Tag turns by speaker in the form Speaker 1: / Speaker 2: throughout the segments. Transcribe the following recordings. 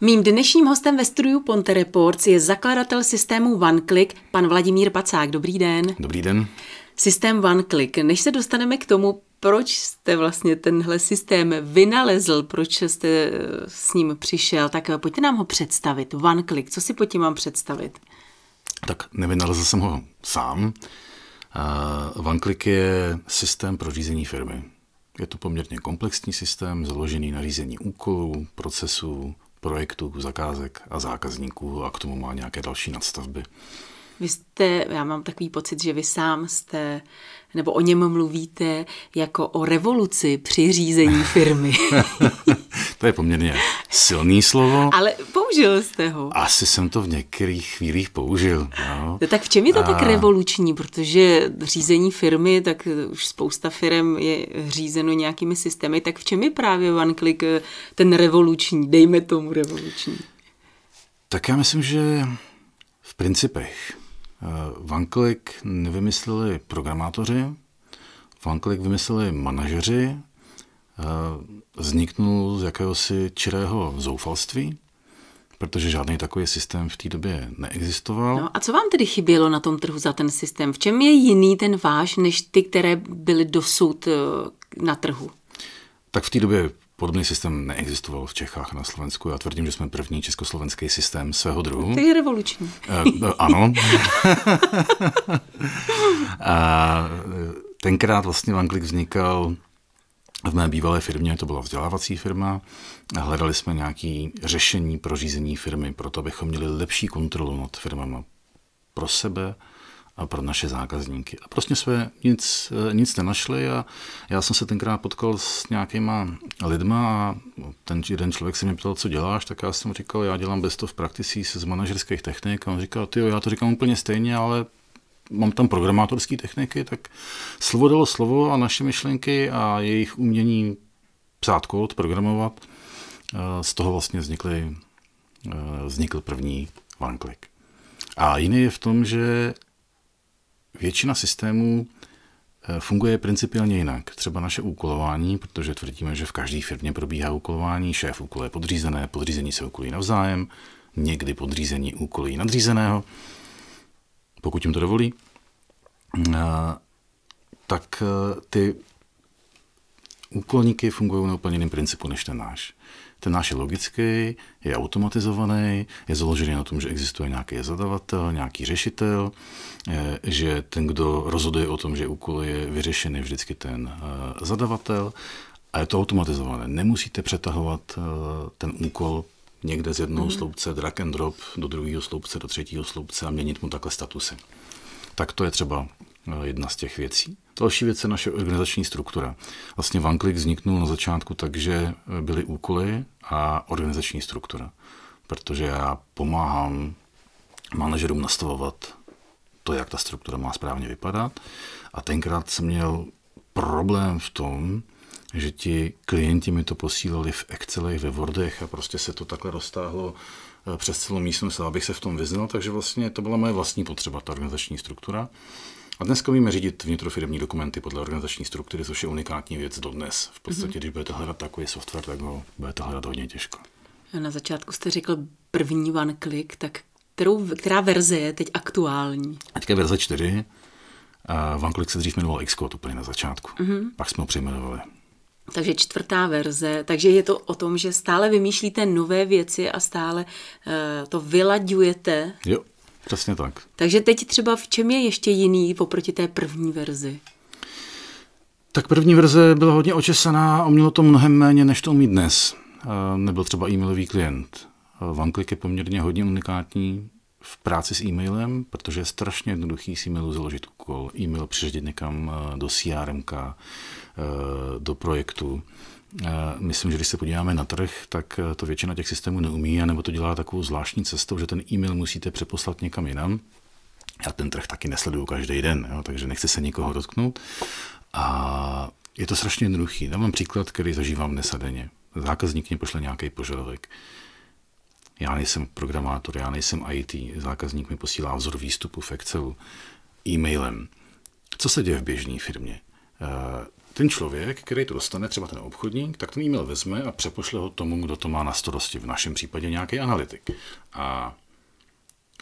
Speaker 1: Mým dnešním hostem ve studiu Ponte Reports je zakladatel systému OneClick, pan Vladimír Pacák. Dobrý den. Dobrý den. Systém OneClick. Než se dostaneme k tomu, proč jste vlastně tenhle systém vynalezl, proč jste eh, s ním přišel, tak eh, pojďte nám ho představit. OneClick, co si po tím mám představit?
Speaker 2: Tak nevynalezl jsem ho sám. Uh, OneClick je systém pro řízení firmy. Je to poměrně komplexní systém, založený na řízení úkolů, procesů, projektů, zakázek a zákazníků
Speaker 1: a k tomu má nějaké další nadstavby. Vy jste, já mám takový pocit, že vy sám jste, nebo o něm mluvíte jako o revoluci při řízení firmy.
Speaker 2: To je poměrně silný slovo.
Speaker 1: Ale použil jste ho. Asi
Speaker 2: jsem to v některých chvílích použil. No. no tak v čem je to A... tak
Speaker 1: revoluční? Protože řízení firmy, tak už spousta firm je řízeno nějakými systémy, tak v čem je právě OneClick eh, ten revoluční, dejme tomu revoluční?
Speaker 2: Tak já myslím, že v principech. Eh, OneClick nevymysleli programátoři, OneClick vymysleli manažeři Eh, vzniknul z jakéhosi čirého zoufalství, protože žádný takový systém v té době neexistoval. No
Speaker 1: a co vám tedy chybělo na tom trhu za ten systém? V čem je jiný ten váš, než ty, které byly dosud eh, na trhu?
Speaker 2: Tak v té době podobný systém neexistoval v Čechách na Slovensku. Já tvrdím, že jsme první československý systém svého druhu. To je revoluční. E, ano. a tenkrát vlastně Vanklik vznikal v mé bývalé firmě, to byla vzdělávací firma, hledali jsme nějaké řešení pro řízení firmy, proto abychom měli lepší kontrolu nad firmama pro sebe a pro naše zákazníky. A prostě jsme nic, eh, nic nenašli a já jsem se tenkrát potkal s nějakýma lidma a ten jeden člověk se mě ptal, co děláš, tak já jsem mu říkal, já dělám best of practices z manažerských technik a on říkal, ty jo, já to říkám úplně stejně, ale mám tam programátorské techniky, tak slovo dalo slovo a naše myšlenky a jejich umění psát kód, programovat, eh, z toho vlastně vznikly, eh, vznikl první OneClick. A jiný je v tom, že většina systémů eh, funguje principiálně jinak. Třeba naše úkolování, protože tvrdíme, že v každé firmě probíhá úkolování, šéf je podřízené, podřízení se úkolí navzájem, někdy podřízení úkolí nadřízeného pokud jim to dovolí, eh, tak eh, ty úkolníky fungují na úplně jiném principu než ten náš. Ten náš je logický, je automatizovaný, je založený na tom, že existuje nějaký zadavatel, nějaký řešitel, eh, že ten, kdo rozhoduje o tom, že úkol je vyřešený, vždycky ten zadavatel a je to automatizované. Nemusíte přetahovat ten úkol někde z jednoho mm. sloupce drag and drop do druhého sloupce, do třetího sloupce a měnit mu takhle statusy. Tak to je třeba eh, jedna z těch věcí. Další věc je naše organizační struktura. Vlastně OneClick vzniknul na začátku tak, že eh, byly úkoly a organizační struktura. Protože já pomáhám manažerům nastavovat to, jak ta struktura má správně vypadat. A tenkrát jsem měl problém v tom, že ti klienti mi to posílali v Excelech, ve Wordech a prostě se to takhle roztáhlo eh, přes celou místnost, abych se v tom vyznal, takže vlastně to byla moje vlastní potřeba, ta organizační struktura. A dneska víme řídit vnitrofirmní dokumenty podle organizační struktury, což je unikátní věc dodnes. V podstatě, mm-hmm. když budete hledat takový
Speaker 1: software, tak ho budete hledat hodně těžko. Na začátku jste řekl první one click, tak kterou, která verze je teď aktuální?
Speaker 2: Teďka je verze 4. Uh, one click se dřív jmenoval Xcode úplně na začátku. Mm-hmm. Pak jsme ho přejmenovali
Speaker 1: takže čtvrtá verze, takže je to o tom, že stále vymýšlíte nové věci a stále uh, to vylaďujete.
Speaker 2: Jo, přesně tak.
Speaker 1: Takže teď třeba v čem je ještě jiný oproti té první verzi?
Speaker 2: Tak první verze byla hodně očesaná a mělo to mnohem méně, než to umí dnes. Eh, nebyl třeba e-mailový klient. Uh, eh, OneClick je poměrně hodně unikátní v práci s e-mailem, protože je strašně jednoduchý s e-mailu založit úkol, e-mail přiřadit někam eh, do CRM, eh, do projektu. Eh, myslím, že když se podíváme na trh, tak to většina těch systémů neumí, nebo to dělá takovou zvláštní cestou, že ten e-mail musíte přeposlat někam jinam. Já ten trh taky nesleduju každý den, jo, takže nechci se nikoho dotknout. A je to strašně jednoduchý. Dám vám příklad, který zažívám nesadeně. Zákazník mě pošle nějaký požadavek já nejsem programátor, já nejsem IT. Zákazník mi posílá vzor výstupu v Excelu e-mailem. Co se děje v běžné firmě? Eh, ten člověk, který to dostane, třeba ten obchodník, tak ten e-mail vezme a přepošle ho tomu, kdo to má na starosti, v našem případě nějaký analytik. A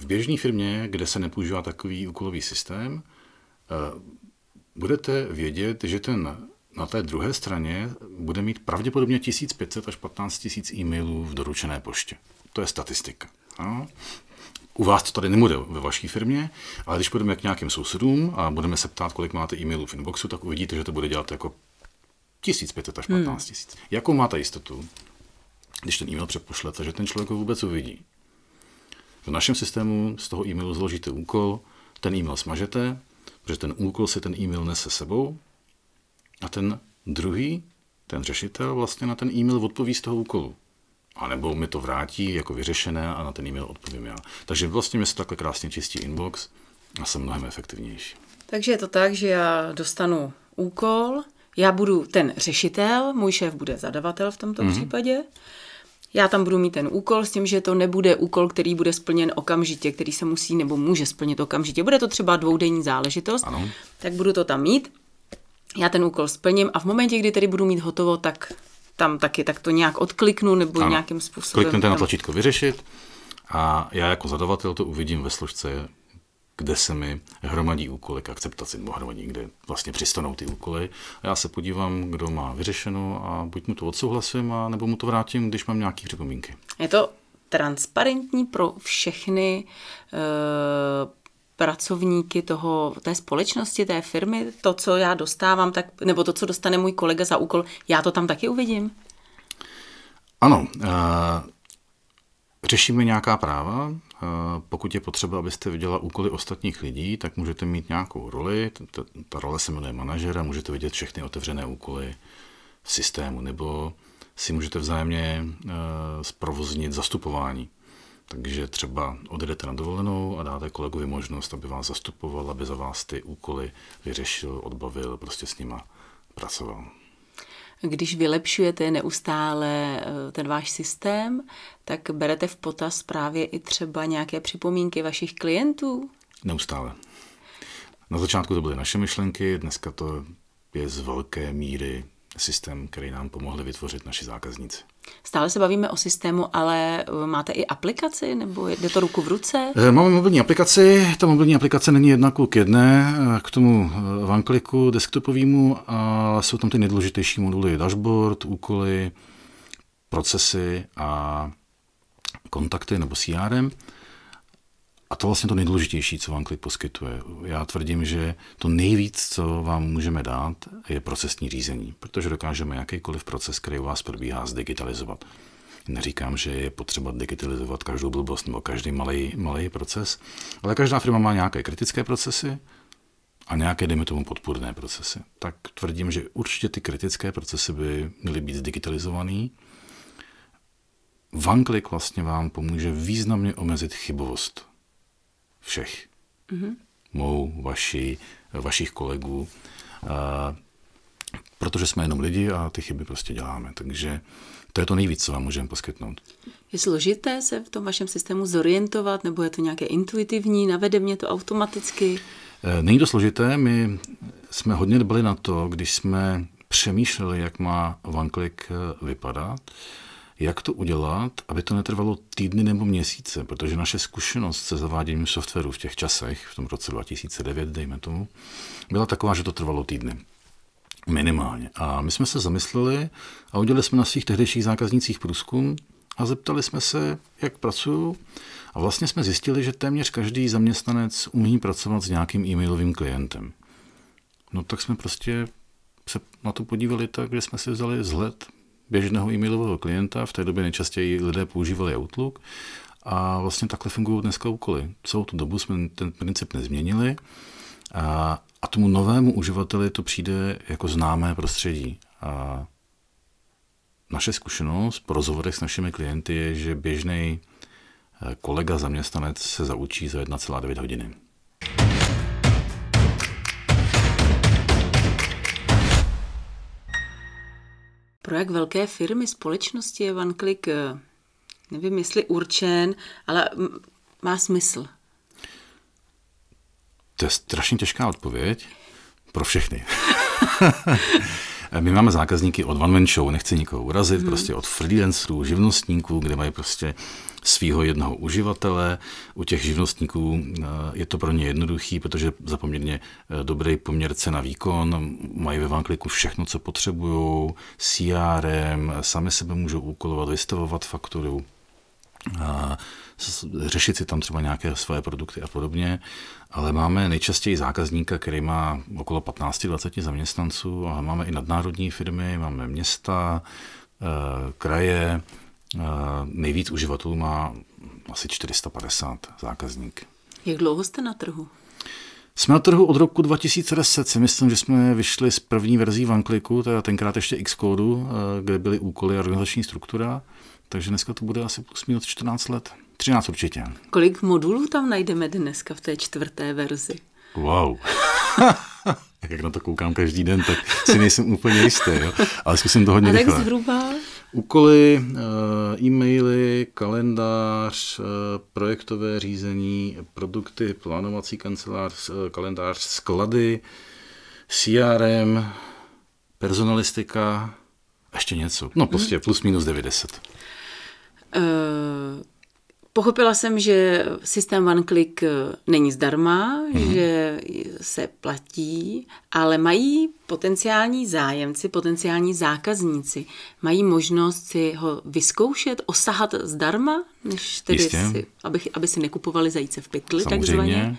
Speaker 2: v běžné firmě, kde se nepoužívá takový úkolový systém, eh, budete vědět, že ten na té druhé straně bude mít pravděpodobně 1500 až 15 000 e-mailů v doručené poště. To je statistika. Ano. U vás to tady nebude ve vaší firmě, ale když půjdeme k nějakým sousedům a budeme se ptát, kolik máte e-mailů v inboxu, tak uvidíte, že to bude dělat jako 1500 až 15 000. Hmm. Jakou máte jistotu, když ten e-mail přepošlete, že ten člověk ho vůbec uvidí? V našem systému z toho e-mailu zložíte úkol, ten e-mail smažete, protože ten úkol si ten e-mail nese sebou a ten druhý, ten řešitel, vlastně na ten e-mail odpoví z toho úkolu. A nebo mi to vrátí jako vyřešené a na ten e-mail odpovím já. Takže vlastně mi se takhle krásně čistí inbox a jsem mnohem efektivnější.
Speaker 1: Takže je to tak, že já dostanu úkol, já budu ten řešitel, můj šéf bude zadavatel v tomto mm-hmm. případě. Já tam budu mít ten úkol s tím, že to nebude úkol, který bude splněn okamžitě, který se musí nebo může splnit okamžitě. Bude to třeba dvoudenní záležitost, ano. tak budu to tam mít já ten úkol splním a v momentě, kdy tedy budu mít hotovo, tak tam taky tak to nějak odkliknu nebo ano. nějakým způsobem. Kliknete na tlačítko
Speaker 2: vyřešit a já jako zadavatel to uvidím ve složce, kde se mi hromadí úkoly k akceptaci nebo hromadí, kde vlastně přistanou ty úkoly. A já se podívám, kdo má vyřešeno a buď mu to odsouhlasím, a nebo mu to vrátím, když mám nějaké připomínky.
Speaker 1: Je to transparentní pro všechny eh, pracovníky toho, té společnosti, té firmy, to, co já dostávám, tak, nebo to, co dostane můj kolega za úkol, já to tam taky uvidím?
Speaker 2: Ano. Uh, řešíme nějaká práva. Uh, pokud je potřeba, abyste viděla úkoly ostatních lidí, tak můžete mít nějakou roli. Ta, ta role se jmenuje manažera, můžete vidět všechny otevřené úkoly v systému, nebo si můžete vzájemně uh, zprovoznit zastupování. Takže třeba odjedete na dovolenou a dáte kolegovi možnost, aby vás zastupoval, aby za vás ty úkoly vyřešil, odbavil, prostě s nima pracoval.
Speaker 1: Když vylepšujete neustále eh, ten váš systém, tak berete v potaz právě i třeba nějaké připomínky vašich klientů?
Speaker 2: Neustále. Na začátku to byly naše myšlenky, dneska to je z velké míry systém, který nám pomohli vytvořit naši
Speaker 1: zákazníci. Stále se bavíme o systému, ale eh, máte i aplikaci, nebo jde to ruku v ruce?
Speaker 2: Eh, máme mobilní aplikaci, ta mobilní aplikace není jedna k jedné, eh, k tomu vankliku desktopovému a jsou tam ty nejdůležitější moduly, dashboard, úkoly, procesy a kontakty nebo CRM. A to vlastně to nejdůležitější, co vám klid poskytuje. Já tvrdím, že to nejvíc, co vám můžeme dát, je procesní řízení, protože dokážeme jakýkoliv proces, který u vás probíhá, zdigitalizovat. Neříkám, že je potřeba digitalizovat každou blbost nebo každý malý, malý proces, ale každá firma má nějaké kritické procesy a nějaké, dejme tomu, podpůrné procesy. Tak tvrdím, že určitě ty kritické procesy by měly být zdigitalizované. OneClick vlastně vám pomůže významně omezit chybovost všech. Mm-hmm. Mou, vaši, vašich kolegů. A, protože jsme jenom lidi a ty chyby prostě děláme. Takže to je to nejvíc, co vám můžeme poskytnout.
Speaker 1: Je složité se v tom vašem systému zorientovat, nebo je to nějaké intuitivní, navede mě to automaticky?
Speaker 2: E, není to složité, my jsme hodně dbali na to, když jsme přemýšleli, jak má OneClick e, vypadat, jak to udělat, aby to netrvalo týdny nebo měsíce, protože naše zkušenost se zaváděním softwaru v těch časech, v tom roce 2009, dejme tomu, byla taková, že to trvalo týdny. Minimálně. A my jsme se zamysleli a udělali jsme na svých tehdejších zákaznících průzkum a zeptali jsme se, jak pracují. A vlastně jsme zjistili, že téměř každý zaměstnanec umí pracovat s nějakým e-mailovým klientem. No tak jsme prostě se na to podívali tak, že jsme si vzali vzhled běžného e-mailového klienta. V té době nejčastěji lidé používali Outlook a vlastně takhle fungují dneska úkoly. Celou tu dobu jsme ten princip nezměnili a, a tomu novému uživateli to přijde jako známé prostředí. A naše zkušenost po rozhovorech s našimi klienty je, že běžný eh, kolega zaměstnanec se zaučí za 1,9 hodiny.
Speaker 1: Pro jak velké firmy, společnosti je OneClick, eh, nevím jestli určen, ale má smysl?
Speaker 2: To je strašně těžká odpověď. Pro všechny. My máme zákazníky od One Man Show, nechci nikoho urazit, hmm. prostě od freelancerů, živnostníků, kde mají prostě svého jednoho uživatele. U těch živnostníků eh, je to pro ně jednoduchý, protože za poměrně eh, dobrý poměr cena výkon, mají ve OneClicku všechno, co potřebují, CRM, sami sebe můžou úkolovat, vystavovat fakturu, a řešit si tam třeba nějaké svoje produkty a podobně, ale máme nejčastěji zákazníka, který má okolo 15-20 zaměstnanců, ale máme i nadnárodní firmy, máme města, eh, kraje, eh, nejvíc uživatelů má asi 450
Speaker 1: zákazník. Jak dlouho jste na trhu?
Speaker 2: Jsme na trhu od roku 2010, si myslím, že jsme vyšli s první verzí Vankliku, teda tenkrát ještě Xcode, eh, kde byly úkoly a organizační struktura. Takže dneska to bude asi plus minus 14 let. 13 určitě.
Speaker 1: Kolik modulů tam najdeme dneska v té čtvrté verzi?
Speaker 2: Wow. Jak na to koukám každý den, tak si nejsem úplně jistý, jo? ale zkusím to hodně Alex rychle. zhruba? Úkoly, eh, e-maily, kalendář, eh, projektové řízení, produkty, plánovací kancelář, eh, kalendář, sklady, CRM, personalistika, ještě něco. No prostě mhm. plus minus 90.
Speaker 1: Eh, pochopila jsem, že systém OneClick eh, není zdarma, hmm že se platí, ale mají potenciální zájemci, potenciální zákazníci, mají možnost si ho vyzkoušet, osahat zdarma, než tedy si, aby, aby si nekupovali zajíce v pytli Samozřejmě. takzvaně.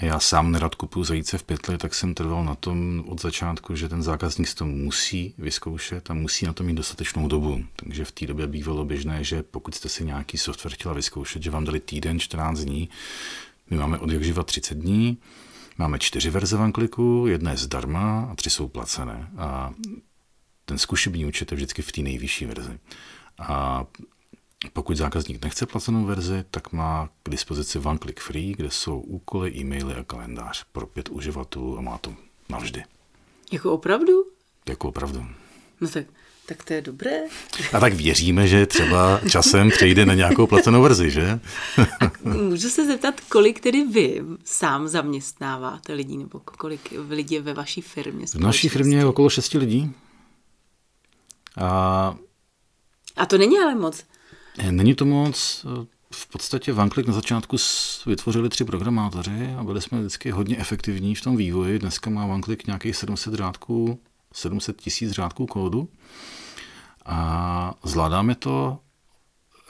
Speaker 2: Já sám nerad kupuju zajíce v pytli, tak jsem trval na tom od začátku, že ten zákazník to musí vyzkoušet a musí na to mít dostatečnou dobu. Takže v té době bývalo běžné, že pokud jste si nějaký software chtěla vyzkoušet, že vám dali týden, 14 dní, my máme od jakživa 30 dní, máme čtyři verze vankliku, jedna je zdarma a tři jsou placené. A ten zkušební účet je vždycky v té nejvyšší verzi. A pokud zákazník nechce placenou verzi, tak má k dispozici One Click Free, kde jsou úkoly, e-maily a kalendář pro pět uživatelů a má to
Speaker 1: navždy. Jako opravdu? Jako opravdu. No tak, tak to je dobré.
Speaker 2: A tak věříme, že třeba časem přejde na nějakou placenou verzi, že? A
Speaker 1: můžu se zeptat, kolik tedy vy sám zaměstnáváte lidí, nebo kolik lidí je ve vaší firmě? V naší
Speaker 2: firmě je okolo šesti lidí. A...
Speaker 1: a to není ale moc.
Speaker 2: Eh, není to moc. Eh, v podstatě Vanklik na začátku vytvořili tři programátoři a byli jsme vždycky hodně efektivní v tom vývoji. Dneska má Vanklik nějakých 700 řádků, 700 tisíc řádků kódu a zvládáme to,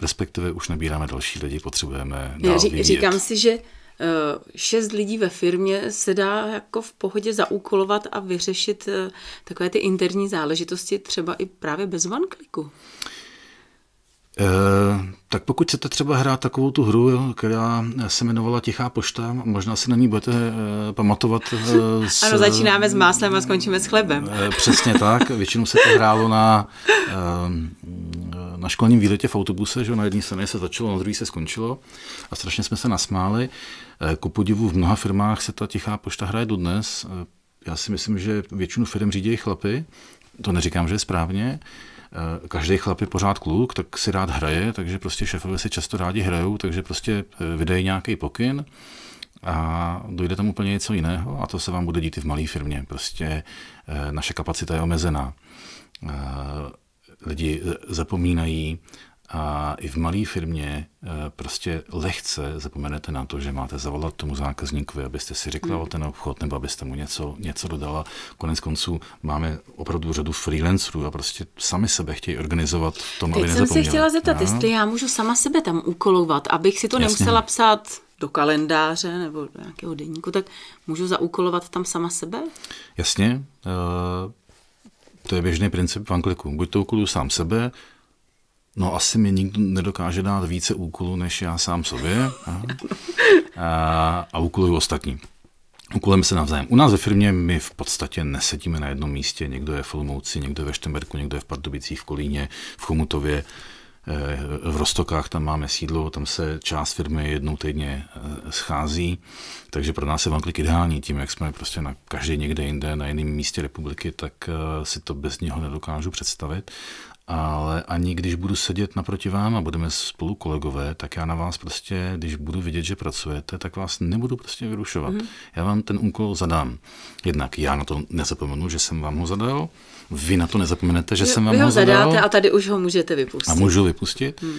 Speaker 2: respektive už nabíráme další lidi, potřebujeme dál vyvíjet. Říkám
Speaker 1: si, že eh, šest lidí ve firmě se dá jako v pohodě zaúkolovat a vyřešit takové ty interní záležitosti třeba i právě bez vankliku. kliku.
Speaker 2: Eh, tak pokud chcete třeba hrát takovou tu hru, která se jmenovala Tichá pošta, možná si na ní budete eh, pamatovat. Eh, s, ano, začínáme s
Speaker 1: máslem a skončíme s chlebem.
Speaker 2: Přesně tak, většinou se to hrálo na, na školním výletě v autobuse, že na jedné straně se začalo, na druhé se skončilo a strašně jsme se nasmáli. Ku podivu v mnoha firmách se ta Tichá pošta hraje dodnes. Já si myslím, že většinu firm řídí chlapy, to neříkám, že je správně, Eh, každý chlap je pořád kluk, tak si rád hraje, takže prostě šéfové si často rádi hrajou, takže prostě eh, vydají nějaký pokyn a dojde tam úplně něco jiného a to se vám bude dít i v malé firmě. Prostě eh, naše kapacita je omezená. Lidi zapomínají, a i v malé firmě eh, prostě lehce zapomenete na to, že máte zavolat tomu zákazníkovi, abyste si řekla hmm. o ten obchod, nebo abyste mu něco, něco dodala. Konec konců máme opravdu řadu freelancerů a prostě sami sebe chtějí organizovat v tom, Teď aby jsem se chtěla zeptat, no. jestli
Speaker 1: já můžu sama sebe tam úkolovat, abych si to Jasně. nemusela psát do kalendáře nebo do nějakého denníku, tak můžu zaúkolovat tam sama sebe?
Speaker 2: Jasně, eh, to je běžný princip v Angliku. Buď to úkoluju sám sebe, No asi mi nikdo nedokáže dát více úkolů, než já sám sobě a, a, a úkolů ostatním. se navzájem. U nás ve firmě my v podstatě nesedíme na jednom místě. Někdo je v Olomouci, někdo je ve Štemberku, někdo je v Pardubicích, v Kolíně, v Chomutově eh, v Rostokách tam máme sídlo, tam se část firmy jednou týdně eh, schází, takže pro nás je Vanklik ideální tím, jak jsme prostě na každý někde jinde, na jiném místě republiky, tak eh, si to bez něho nedokážu představit ale ani když budu sedět naproti vám a budeme spolu kolegové, tak já na vás prostě, když budu vidět, že pracujete, tak vás nebudu prostě vyrušovat. Mm-hmm. Já vám ten úkol zadám. Jednak já na to nezapomenu, že jsem vám ho zadal, vy na to nezapomenete, že vy, jsem vám vy ho, ho zadáte zadal. a
Speaker 1: tady už ho můžete vypustit. A můžu vypustit. Mm.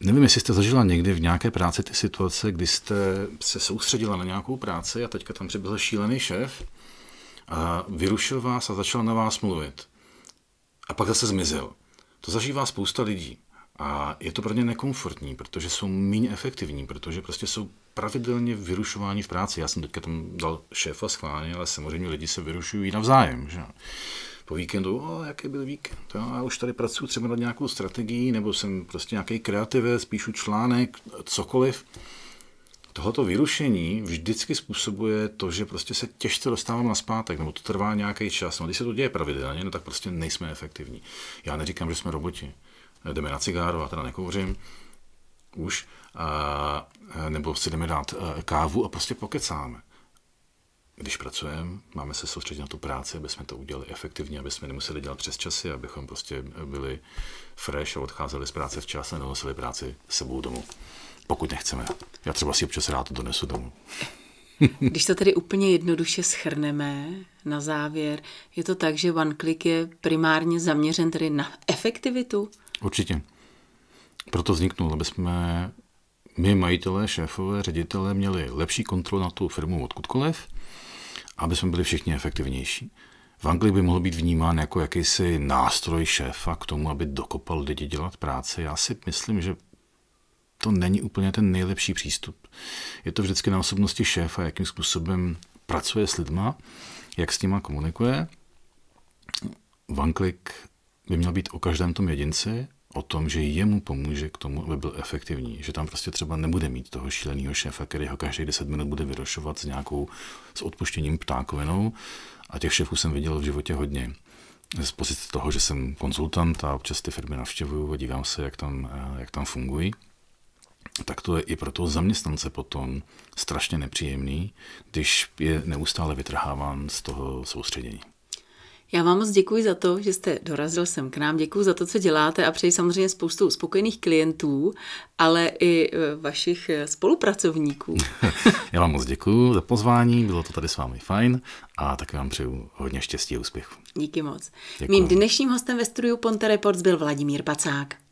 Speaker 2: Nevím, jestli jste zažila někdy v nějaké práci ty situace, kdy jste se soustředila na nějakou práci a teďka tam přibyl šílený šéf a vyrušil vás a začal na vás mluvit a pak zase zmizel. To zažívá spousta lidí. A je to pro ně nekomfortní, protože jsou méně efektivní, protože prostě jsou pravidelně vyrušováni v práci. Já jsem teďka tam dal šéfa schválně, ale samozřejmě lidi se vyrušují navzájem. Že? Po víkendu, o, jaký byl víkend? já už tady pracuji třeba nad nějakou strategií, nebo jsem prostě nějaký kreativě spíšu článek, cokoliv tohoto vyrušení vždycky způsobuje to, že prostě se těžce dostávám na zpátek, nebo to trvá nějaký čas. No, když se to děje pravidelně, no, tak prostě nejsme efektivní. Já neříkám, že jsme roboti. Jdeme na cigáru a teda nekouřím už, a, nebo si jdeme dát kávu a prostě pokecáme. Když pracujeme, máme se soustředit na tu práci, aby jsme to udělali efektivně, aby jsme nemuseli dělat přes časy, abychom prostě byli fresh a odcházeli z práce včas a nenosili práci sebou domů pokud nechceme. Já třeba si občas rád to donesu domů.
Speaker 1: Když to tedy úplně jednoduše schrneme na závěr, je to tak, že OneClick je primárně zaměřen tedy na efektivitu?
Speaker 2: Určitě. Proto vzniknul, aby jsme my, majitelé, šéfové, ředitelé, měli lepší kontrolu na tu firmu odkudkoliv, aby jsme byli všichni efektivnější. V Anglii by mohl být vnímán jako jakýsi nástroj šéfa k tomu, aby dokopal lidi dělat práci. Já si myslím, že to není úplně ten nejlepší přístup. Je to vždycky na osobnosti šéfa, jakým způsobem pracuje s lidma, jak s nima komunikuje. Vanklik by měl být o každém tom jedinci, o tom, že jemu pomůže k tomu, aby byl efektivní. Že tam prostě třeba nebude mít toho šíleného šéfa, který ho každých 10 minut bude vyrošovat s nějakou, s odpuštěním ptákovinou. A těch šéfů jsem viděl v životě hodně. Z pozice toho, že jsem konzultant a občas ty firmy navštěvuju a dívám se, jak tam, eh, jak tam fungují tak to je i pro toho zaměstnance potom strašně nepříjemný, když je neustále vytrháván z toho soustředění.
Speaker 1: Já vám moc děkuji za to, že jste dorazil sem k nám. Děkuji za to, co děláte a přeji samozřejmě spoustu spokojených klientů, ale i e, vašich e, spolupracovníků.
Speaker 2: Já vám moc děkuji za pozvání, bylo to tady s vámi fajn a
Speaker 1: taky vám přeju hodně štěstí a úspěchu. Díky moc. Děkuji. Mým dnešním hostem ve studiu Ponte Reports byl Vladimír Pacák.